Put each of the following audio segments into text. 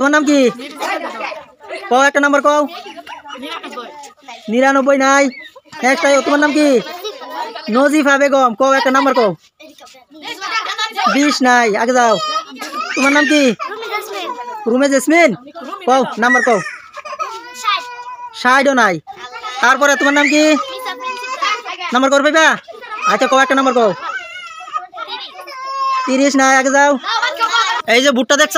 তোমার নাম কি কও একটা নাম্বার কও নিরানব্বই নাই একটাই তোমার নাম কি নজিফা বেগম কও একটা নাম্বার কও বিশ নাই আগে যাও তোমার নাম কি রুমে জেসমিন কও নাম্বার কও ষাটও নাই তারপরে তোমার নাম কি নাম্বার কর ভাইবা আচ্ছা কও একটা নাম্বার কও তিরিশ নাই আগে যাও এই যে ভুট্টা দেখছ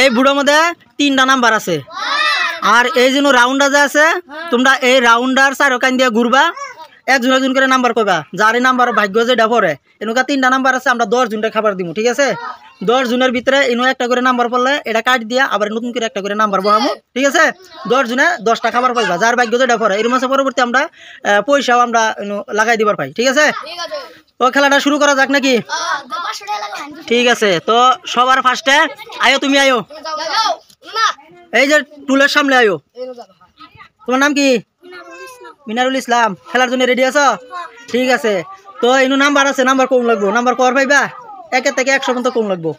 এই বুড়োর মধ্যে তিনটা নাম্বার আছে আর এই যেন রাউন্ডার যে আছে তোমরা এই রাউন্ডার চারকান দিয়ে ঘুরবা একজন একজন করে নাম্বার কবা যার এই নাম্বার ভাগ্য যে পরে এনেকা তিনটা নাম্বার আছে আমরা দশ জনটা খাবার দিব ঠিক আছে দশ জনের ভিতরে এনে একটা করে নাম্বার পড়লে এটা কাট দিয়া আবার নতুন করে একটা করে নাম্বার বহামো ঠিক আছে দশ জনে দশটা খাবার পাইবা যার ভাগ্য যেটা পরে এর মাসে পরবর্তী আমরা পয়সাও আমরা লাগাই দিবার পাই ঠিক আছে তো খেলাটা শুরু করা যাক নাকি ঠিক আছে তো সবার ফার্স্টে আয়ো তুমি আয়ো এই যে টুলের সামনে আয়ো তোমার নাম কি মিনারুল ইসলাম খেলার জন্য রেডি আছো ঠিক আছে তো এনু নাম্বার আছে নাম্বার কম লাগবো নাম্বার কর পাইবা একের থেকে একশো পর্যন্ত কম লাগবো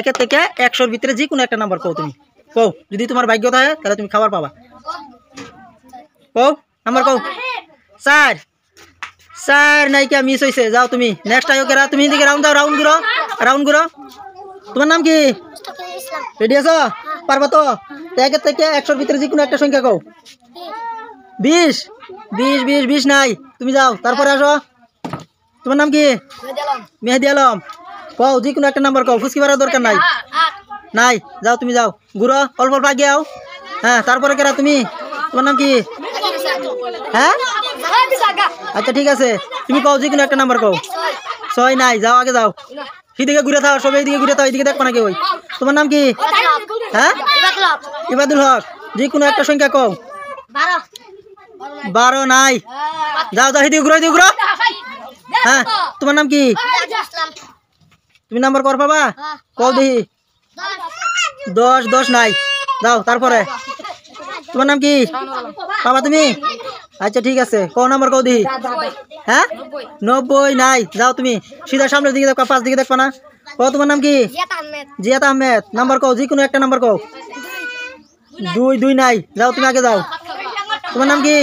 একের থেকে একশোর ভিতরে যে কোনো একটা নাম্বার কো তুমি কও যদি তোমার ভাগ্য থাকে তাহলে তুমি খাবার পাবা কও নাম্বার কও চার স্যার কে মিস হয়েছে যাও তুমি নেক্সট আয়োকেরা তুমি দিকে রাউন্ড দাও রাউন্ড ঘুরো রাউন্ড ঘুরো তোমার নাম কি রেডি আছো পারবা তো এক থেকে একশোর ভিতরে যে কোনো একটা সংখ্যা কো বিশ বিশ বিশ বিশ নাই তুমি যাও তারপরে আসো তোমার নাম কি মেহেদি আলম কও যে কোনো একটা নাম্বার কও ফুচকি পারার দরকার নাই নাই যাও তুমি যাও ঘুরো অল্প অল্প আগে আও হ্যাঁ তারপরে কেরা তুমি তোমার নাম কি হ্যাঁ হ্যাঁ, আচ্ছা ঠিক আছে তুমি কও যে কোনো একটা নাম্বার কও ছয় নাই যাও আগে যাও সেদিকে ঘুরে থাও সবাই এদিকে ঘুরে থাও এদিকে দেখো নাকি ওই তোমার নাম কি হ্যাঁ ইবাদুল হক যে কোনো একটা সংখ্যা কও বারো নাই যাও যাও সেদিকে ঘুরো ঘুরো হ্যাঁ তোমার নাম কি তুমি নাম্বার কর পাবা কও দেখি দশ দশ নাই যাও তারপরে তোমার নাম কি বাবা তুমি আচ্ছা ঠিক আছে ক নম্বর কও দিহি হ্যাঁ নব্বই নাই যাও তুমি সিধা সামনের দিকে দেখবা পাঁচ দিকে দেখো না কও তোমার নাম কি জিয়াত আহমেদ নাম্বার কও যে কোনো একটা নাম্বার কও দুই দুই নাই যাও তুমি আগে যাও তোমার নাম কি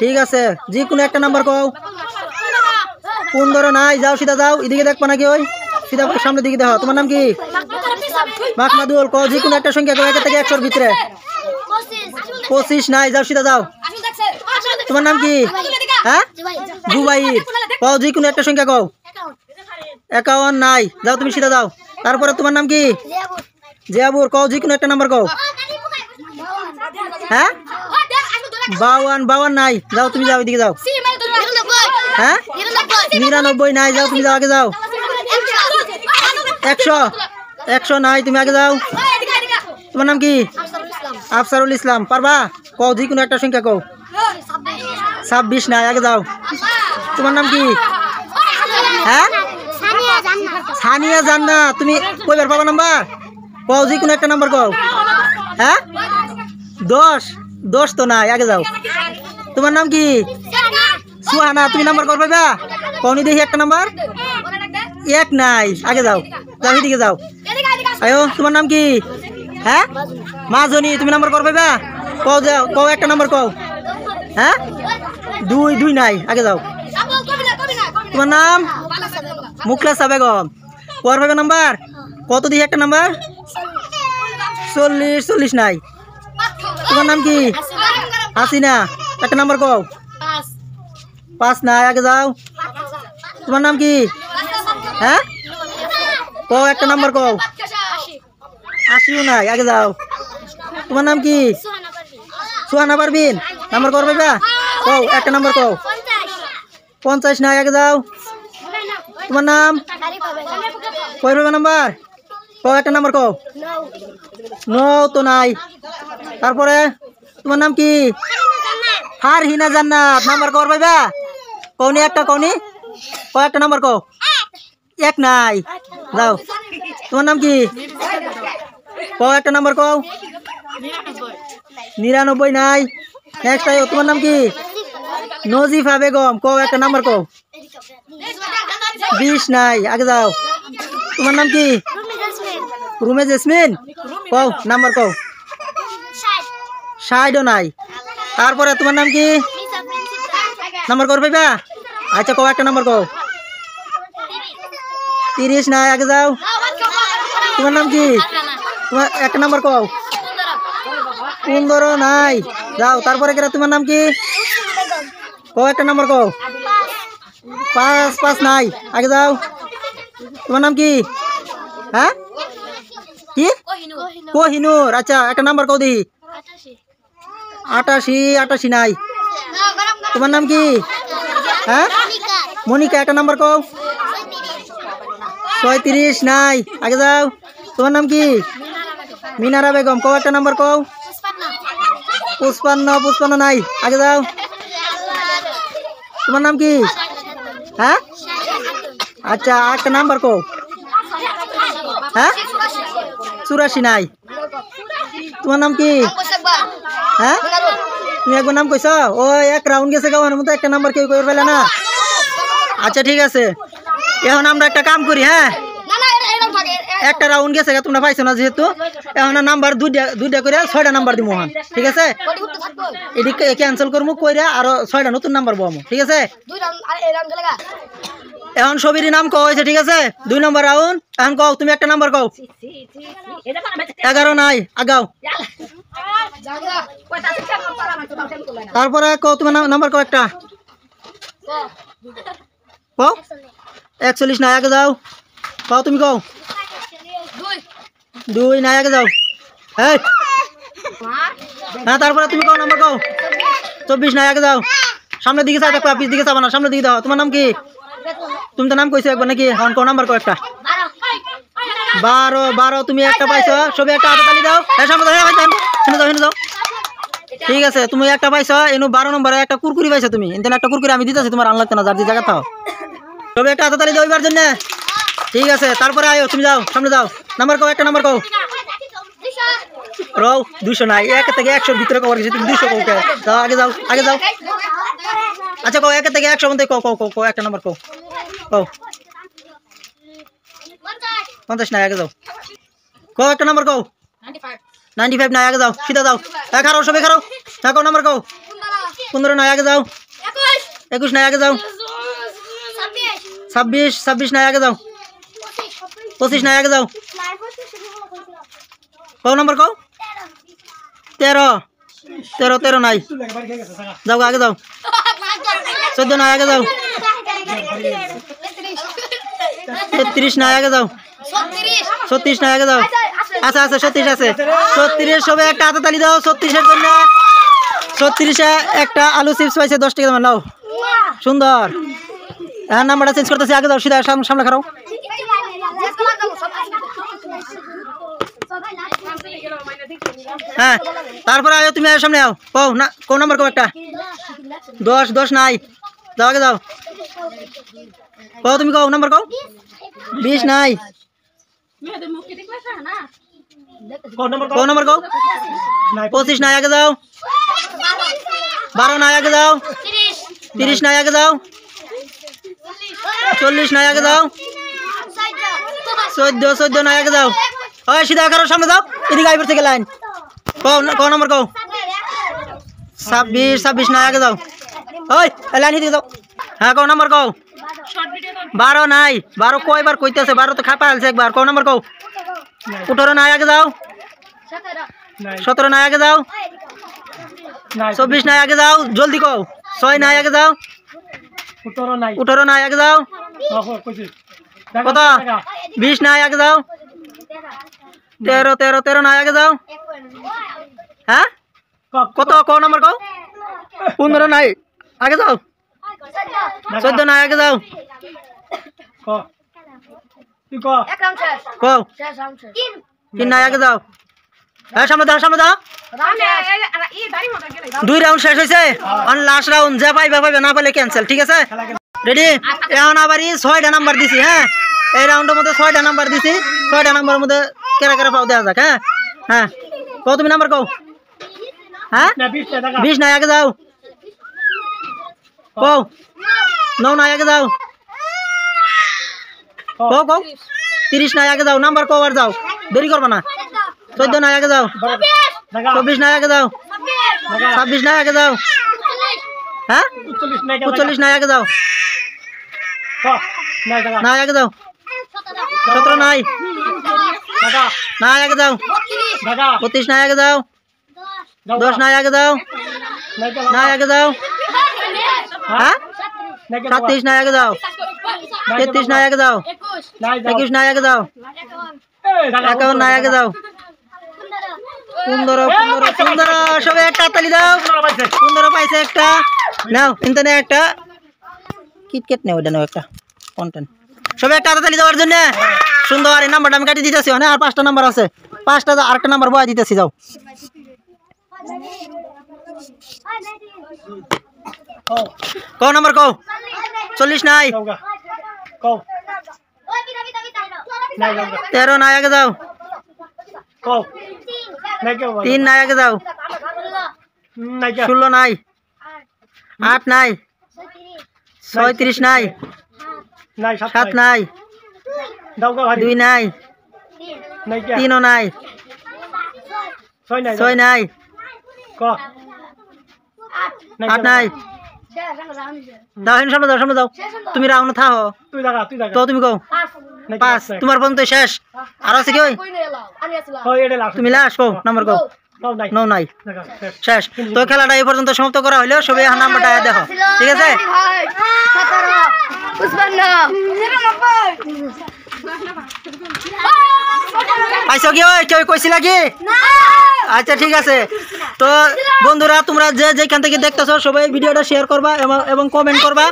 ঠিক আছে যে কোনো একটা নাম্বার কও পনেরো নাই যাও সিধা যাও এদিকে দেখবা নাকি ওই সিধা সামনের দিকে দেখো তোমার নাম কি মাখমাদুল কও যে কোনো একটা সংখ্যা কও একটা থেকে একশোর ভিতরে পঁচিশ নাই যাও সিধা যাও তোমার নাম কি হ্যাঁ জুবাইর পাও যে কোনো একটা সংখ্যা কও একাউন নাই যাও তুমি সিধা যাও তারপরে তোমার নাম কি জিয়াবুর কও যে কোনো একটা নাম্বার কও হ্যাঁ বাওয়ান বাওয়ান নাই যাও তুমি যাও এদিকে যাও হ্যাঁ নিরানব্বই নাই যাও তুমি যাও আগে যাও একশো একশো নাই তুমি আগে যাও তোমার নাম কি আফসারুল ইসলাম পারবা কও যে কোনো একটা সংখ্যা কও 26 নাই আগে যাও তোমার নাম কি হ্যাঁ সানিয়া জাননা সানিয়া জাননা তুমি কইবার পাবা নাম্বার পাও জি কোন একটা নাম্বার কও হ্যাঁ 10 10 তো নাই আগে যাও তোমার নাম কি সুহানা তুমি নাম্বার কও পাবা কওনি দি একটা নাম্বার হ্যাঁ বলে একটা 19 আগে যাও যাইদিকে যাও আইও তোমার নাম কি হ্যাঁ মাজনি তুমি নাম্বার কও পাবা কও দাও কও একটা নাম্বার কও হ্যাঁ দুই দুই নাই আগে যাও তোমার নাম মুখলাসা বেগম কর পাবে নাম্বার কত দিয়ে একটা নাম্বার চল্লিশ চল্লিশ নাই তোমার নাম কি হাসিনা একটা নাম্বার কও পাঁচ নাই আগে যাও তোমার নাম কি হ্যাঁ কও একটা নাম্বার কও আশিও নাই আগে যাও তোমার নাম কি সুহানা পারবিন নাম্বার করবে ভাইবা কও একটা নাম্বার কও পঞ্চাশ না আগে যাও তোমার নাম কয় নাম্বার কও একটা নাম্বার কও নও তো নাই তারপরে তোমার নাম কি হার হিনা জান্নাত নাম্বার করবে ভাইবা কওনি একটা কওনি কয় একটা নাম্বার কও এক নাই যাও তোমার নাম কি কও একটা নাম্বার কও নিরানব্বই নাই নেক্সট আয়ো তোমার নাম কি নজিফা বেগম কো একটা নাম্বার কো বিশ নাই আগে যাও তোমার নাম কি রুমে জেসমিন কো নাম্বার কো ষাটও নাই তারপরে তোমার নাম কি নাম্বার কর ভাইবা আচ্ছা কও একটা নাম্বার কো তিরিশ নাই আগে যাও তোমার নাম কি তোমার একটা নাম্বার কো পনেরো নাই যাও তারপরে কেরা তোমার নাম কি কও একটা নম্বর কও পাঁচ পাঁচ নাই আগে যাও তোমার নাম কি হ্যাঁ কি কোহিনুর আচ্ছা একটা নাম্বার কও দি আটাশি আটাশি নাই তোমার নাম কি হ্যাঁ মনিকা একটা নাম্বার ছয় ছয়ত্রিশ নাই আগে যাও তোমার নাম কি মিনারা বেগম কও একটা নাম্বার কও 59 59 নাই আগে যাও তোমার নাম কি হ্যাঁ আচ্ছা আট নাম্বার কো 84 নাই তোমার নাম কি অঙ্গশ اکبر হ্যাঁ তুই আগে নাম কইছস ও এক রাউন্ড গেছে যাওয়ার মত একটা নাম্বার কেউ কইর পাইলা না আচ্ছা ঠিক আছে এখন আমরা একটা কাম করি হ্যাঁ একটা রাউন্ড গেছে তোমরা পাইছো না যেহেতু এখন নাম্বার দুইটা দুইটা করে ছয়টা নাম্বার দিব হন ঠিক আছে এটি ক্যান্সেল করবো কইরা আরো ছয়টা নতুন নাম্বার বমো ঠিক আছে এখন ছবির নাম কো হয়েছে ঠিক আছে দুই নম্বর রাউন্ড এখন কও তুমি একটা নাম্বার কও এগারো নাই আগাও তারপরে কও তুমি নাম্বার কও একটা কও একচল্লিশ নাই আগে যাও কও তুমি কও দুই না আগে যাও হ্যাঁ তারপরে তুমি কো নাম্বার কো চব্বিশ না আগে যাও সামনের দিকে চাও দেখো পিছ দিকে চাবো না সামনের দিকে দাও তোমার নাম কি তুমি তো নাম কইছো একবার নাকি হন কো নাম্বার কো একটা বারো বারো তুমি একটা পাইছো সবে একটা হাতে তালি দাও হ্যাঁ সামনে দাও শুনে দাও শুনে দাও ঠিক আছে তুমি একটা পাইছো এনু বারো নম্বরে একটা কুরকুরি পাইছো তুমি এখানে একটা কুরকুরি আমি দিতেছি তোমার আনলাগতে না যার যে জায়গা থাও সবে একটা হাতে তালি দাও এবার জন্য ঠিক আছে তারপরে আয়ো তুমি যাও সামনে যাও নম্বর কও এক নম্বর কও রো 200 নাই এক থেকে 100 এর ভিতরে কও কত 200 কও আগে যাও আগে যাও আচ্ছা কও এক থেকে 100 মধ্যে কও কও কও একটার নম্বর কও কও 55 55 নাই আগে যাও কও এক নম্বর কও 95 95 নাই আগে যাও ফিটা দাও 11 11 থাকো নম্বর কও 15 নাই আগে যাও 21 21 নাই আগে যাও 26 26 নাই আগে যাও 25 নাই আগে যাও কত নম্বর কও তেরো তেরো তেরো নাই যাও আগে যাও চোদ্দ নাই আগে যাও তেত্রিশ নাই আগে যাও ছত্রিশ নাই আগে যাও আচ্ছা আচ্ছা ছত্রিশ আছে ছত্রিশ সবে একটা হাতে তালি দাও ছত্রিশের জন্য ছত্রিশে একটা আলু চিপস পাইছে দশ টাকা দাম নাও সুন্দর হ্যাঁ নাম্বারটা চেঞ্জ করতেছি আগে যাও সিধা সামনে খারাপ हां হ্যাঁ, তারপরে আয় তুমি আয় সামনে आओ কো না কো নাম্বার কও একটা 10 10 10 নয় দাওগে যাও কও তুমি কও কোন নাম্বার কও 20 নয় মে তো মুখ কি দেখছানা দেখ কোন নাম্বার কও কোন নাম্বার কও 25 নয় আগে যাও 12 নয় আগে যাও 30 30 নয় আগে যাও 40 নয় আগে যাও 14 14 নয় আগে যাও ওই সোজা 11 এর সামনে যাও এদিকে আইবতে gelin কও কও নম্বর কও ছাব্বিশ ছাব্বিশ না আগে যাও ওই লাইন দিকে যাও হ্যাঁ কও নম্বর কও বারো নাই বারো কয়বার কইতেছে বারো তো খাপা আলছে একবার কও নম্বর কও উঠারো নাই আগে যাও সতেরো নাই আগে যাও চব্বিশ নাই আগে যাও জলদি কও ছয় নাই আগে যাও উঠারো নাই আগে যাও কত বিশ নাই আগে যাও 13 13 13 না আগে যাও হ্যাঁ কককো তো কোন নম্বর গা 15 নাই আগে যাও 14 না আগে যাও ক তুই ক এক রাউন্ড শেষ ক শেষ রাউন্ড তিন তিন না আগে যাও এ সামনে দাও সামনে দাও এই বাড়ি মত গেলাই দাও দুই রাউন্ড শেষ হইছে অন লাস্ট রাউন্ড যা পাইবে পাইবে না পেলে ক্যান্সেল ঠিক আছে রেডি এখন আবার এই 6টা নাম্বার দিছি হ্যাঁ এই রাউন্ডের মধ্যে 6টা নাম্বার দিছি 6টা নাম্বারের মধ্যে करे करे पाउ दे आ जा का हां कौ तुमी नंबर को हां 20 টাকা 20 নাই আগে যাও 9 नौ নাই আগে যাও গো গো 30 30 নাই আগে যাও নাম্বার কও আর যাও দেরি করবা না 14 নাই আগে যাও 24 নাই আগে যাও 26 নাই আগে যাও 40 40 নাই আগে যাও না আগে যাও 17 নাই না আগে যাও পঁচিশ না আগে যাও দশ না আগে যাও না আগে যাও হ্যাঁ সাতত্রিশ না আগে যাও তেত্রিশ না আগে যাও একুশ না আগে যাও একাউন না আগে যাও পনেরো পনেরো পনেরো সবাই একটা তালি দাও পনেরো পাইছে একটা নাও কিন্তু একটা কিটকেট নেও এটা নাও একটা কন্টেন্ট সবাই একটা হাতাতালি দেওয়ার জন্য সুন্দর এই নাম্বারটা আমি কাটিয়ে দিতেছি অনেক আর পাঁচটা নাম্বার আছে পাঁচটা আরেকটা নাম্বার বয়া দিতেছি যাও ক নাম্বার কও চল্লিশ নাই তেরো নাই আগে যাও তিন নাই আগে যাও ষোলো নাই আট নাই ছয়ত্রিশ নাই সাত নাই দুই নাই তিনও নাই ছয় নাই আট নাই দাও সামনে দাও সামনে দাও তুমি রাউন থাকো তো তুমি কও পাঁচ তোমার পর্যন্ত শেষ আর আছে কি তুমি লাস্ট কও নাম্বার কও নো নাই শেষ তো খেলাটা এই পর্যন্ত সমাপ্ত করা হইলো সবাই নাম্বারটা দেখো ঠিক আছে পাইছ কি কেউ কইছিলা কি আচ্ছা ঠিক আছে তো বন্ধুরা তোমরা যে যেখান থেকে দেখতেছ সবাই ভিডিওটা শেয়ার করবা এবং কমেন্ট করবা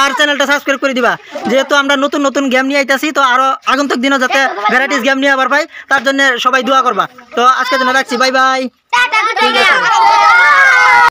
আর চ্যানেলটা সাবস্ক্রাইব করে দিবা যেহেতু আমরা নতুন নতুন গেম নিয়ে আইতাছি তো আরও আগন্তুক দিনও যাতে ভ্যারাইটিস গেম নিয়ে আবার পাই তার জন্য সবাই দোয়া করবা তো আজকের জন্য রাখছি বাই বাই